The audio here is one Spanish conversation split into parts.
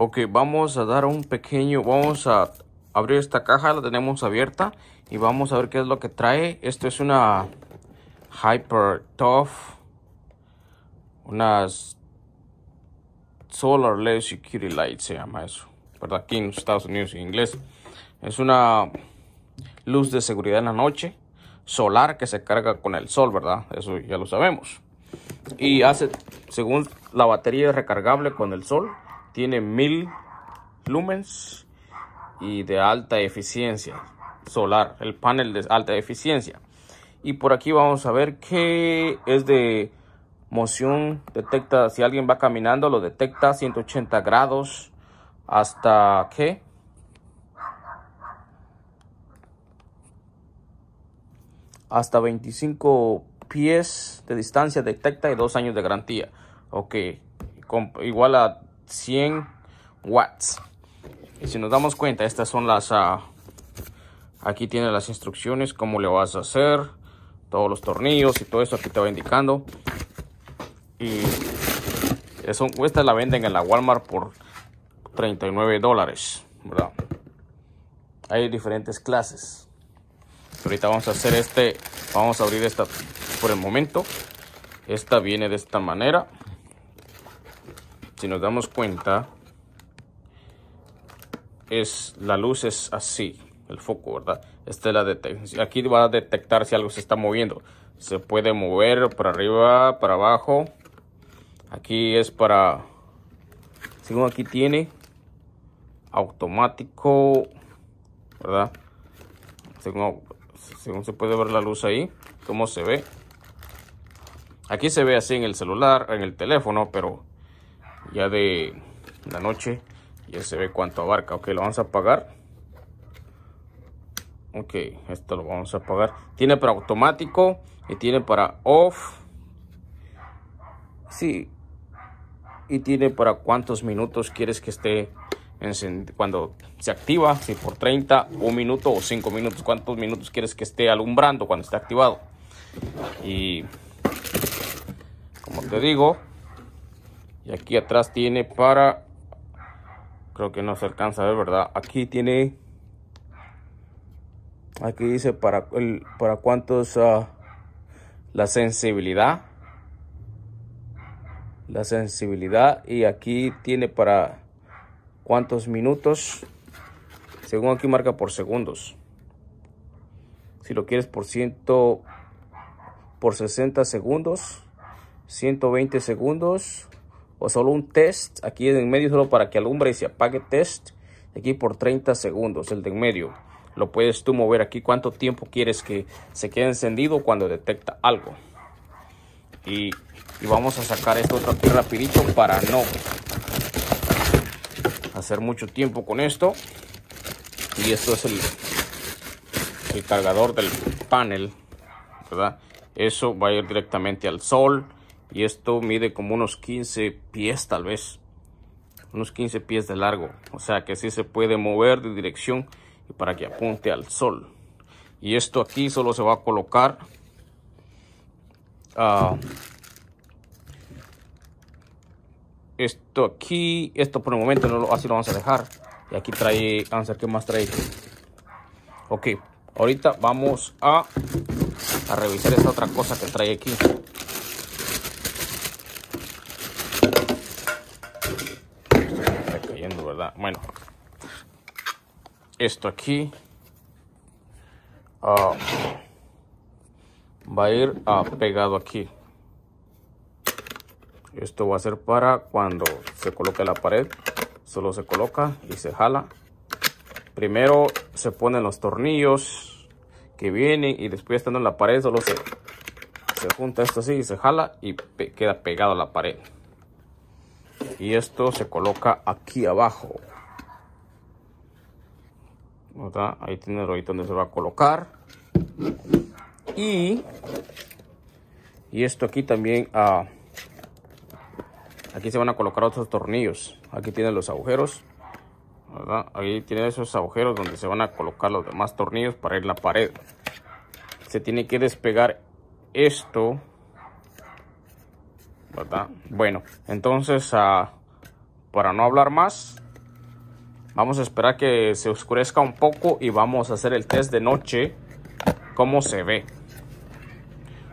Ok, vamos a dar un pequeño, vamos a abrir esta caja, la tenemos abierta y vamos a ver qué es lo que trae. Esto es una Hyper Tough, unas Solar LED Security Light se llama eso, ¿verdad? Aquí en Estados Unidos en inglés. Es una luz de seguridad en la noche, solar que se carga con el sol, ¿verdad? Eso ya lo sabemos. Y hace, según la batería es recargable con el sol, tiene 1000 lumens y de alta eficiencia solar, el panel de alta eficiencia. Y por aquí vamos a ver que es de moción, detecta si alguien va caminando, lo detecta 180 grados hasta qué hasta 25 pies de distancia detecta y dos años de garantía. Ok, igual a 100 watts. Y si nos damos cuenta, estas son las... Ah, aquí tiene las instrucciones, cómo le vas a hacer, todos los tornillos y todo eso aquí te va indicando. Y eso, esta la venden en la Walmart por 39 dólares, Hay diferentes clases. Ahorita vamos a hacer este, vamos a abrir esta por el momento. Esta viene de esta manera si nos damos cuenta, es la luz es así, el foco, ¿verdad? Esta la detección. Aquí va a detectar si algo se está moviendo. Se puede mover para arriba, para abajo. Aquí es para, según aquí tiene, automático, ¿verdad? Según, según se puede ver la luz ahí, cómo se ve. Aquí se ve así en el celular, en el teléfono, pero ya de la noche ya se ve cuánto abarca ok lo vamos a apagar ok esto lo vamos a apagar tiene para automático y tiene para off sí y tiene para cuántos minutos quieres que esté cuando se activa, si por 30, un minuto o 5 minutos, cuántos minutos quieres que esté alumbrando cuando esté activado. Y como te digo, y aquí atrás tiene para... Creo que no se alcanza a ver, ¿verdad? Aquí tiene... Aquí dice para, para cuántos... Ah, la sensibilidad. La sensibilidad. Y aquí tiene para cuántos minutos. Según aquí marca por segundos. Si lo quieres por ciento por 60 segundos, 120 segundos, o solo un test. Aquí en medio solo para que alumbre y se apague test. Aquí por 30 segundos, el de en medio. Lo puedes tú mover aquí cuánto tiempo quieres que se quede encendido cuando detecta algo. Y, vamos a sacar esto aquí rapidito para no hacer mucho tiempo con esto. Y esto es el, el cargador del panel, ¿verdad? Eso va a ir directamente al sol y esto mide como unos 15 pies tal vez. Unos 15 pies de largo. O sea que sí se puede mover de dirección y para que apunte al sol. Y esto aquí solo se va a colocar. Ah, esto aquí, esto por el momento no lo, así lo vamos a dejar. Y aquí trae, vamos qué más trae. Ok, ahorita vamos a, a revisar esta otra cosa que trae aquí. Bueno, esto aquí ah, va a ir ah, pegado aquí. Esto va a ser para cuando se coloque la pared. Solo se coloca y se jala. Primero se ponen los tornillos que vienen y después estando en la pared solo se, se junta esto así y se jala y queda pegado a la pared y esto se coloca aquí abajo ahí tiene el donde se va a colocar y y esto aquí también ah, aquí se van a colocar otros tornillos aquí tienen los agujeros ahí tienen esos agujeros donde se van a colocar los demás tornillos para ir la pared se tiene que despegar esto bueno, entonces, ah, para no hablar más, vamos a esperar que se oscurezca un poco y vamos a hacer el test de noche, cómo se ve.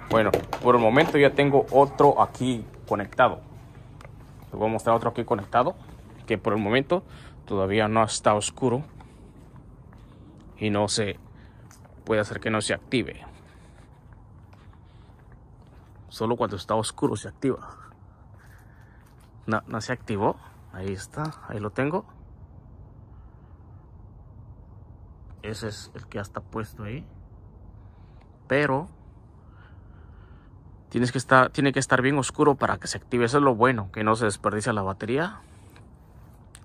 Bueno, por el momento ya tengo otro aquí conectado. Les voy a mostrar otro aquí conectado, que por el momento todavía no está oscuro y no se puede hacer que no se active. Solo cuando está oscuro se activa. No, se activó. Ahí está, ahí lo tengo. Ese es el que ya está puesto ahí. Pero tienes que estar, tiene que estar bien oscuro para que se active. Eso es lo bueno, que no se desperdicia la batería.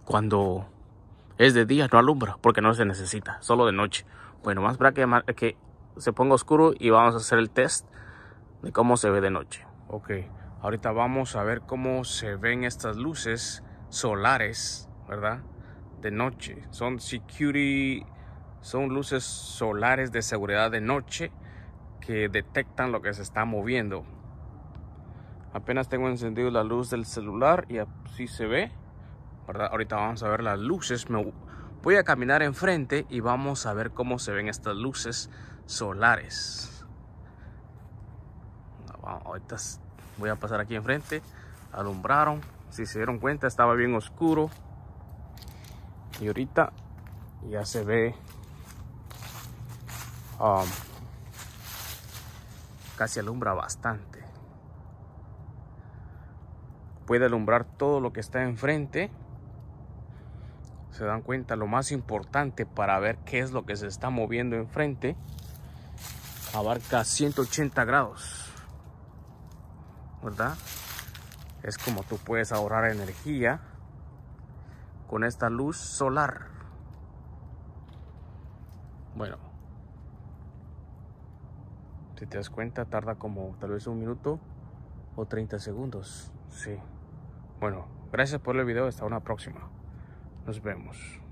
Cuando es de día no alumbra porque no se necesita, solo de noche. Bueno, más para que se ponga oscuro y vamos a hacer el test de cómo se ve de noche. Ok, ahorita vamos a ver cómo se ven estas luces solares, ¿verdad? De noche. Son security, son luces solares de seguridad de noche que detectan lo que se está moviendo. Apenas tengo encendido la luz del celular y así se ve. ¿verdad? Ahorita vamos a ver las luces. voy a caminar enfrente y vamos a ver cómo se ven estas luces solares ahorita voy a pasar aquí enfrente alumbraron si se dieron cuenta estaba bien oscuro y ahorita ya se ve um, casi alumbra bastante puede alumbrar todo lo que está enfrente se dan cuenta lo más importante para ver qué es lo que se está moviendo enfrente abarca 180 grados ¿verdad? Es como tú puedes ahorrar energía con esta luz solar. Bueno, si te das cuenta, tarda como tal vez un minuto o 30 segundos. Sí. Bueno, gracias por el video. Hasta una próxima. Nos vemos.